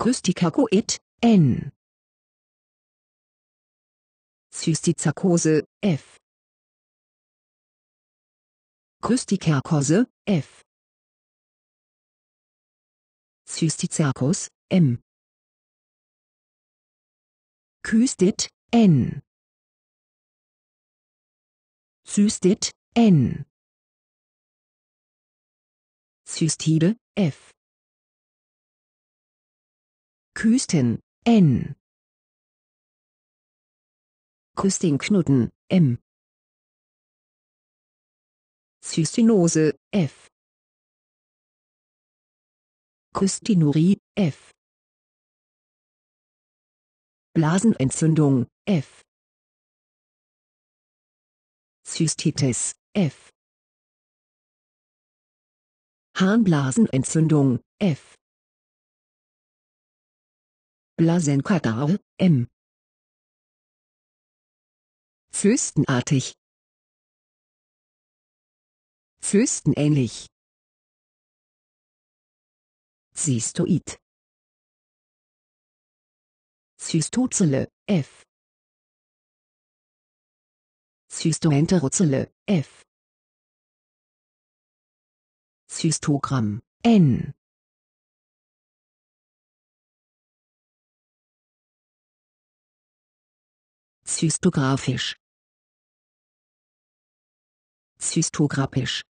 Krystikakoid, N. Zystizakose, F. Krystikerkose, F. Zystizakos, M. Kystit, N. Zystit, N. Zystide, F. Küsten, N. Küstenknoten, M. Zystinose, F. Küstinurie, F. Blasenentzündung, F. Zystitis, F. Harnblasenentzündung, F. Blasenkatau, M. Fürstenartig. Fürstenähnlich. Cystoid. Cystozele, F. Cystoenterozele, F. Cystogramm, N. Zystografisch. Zystografisch.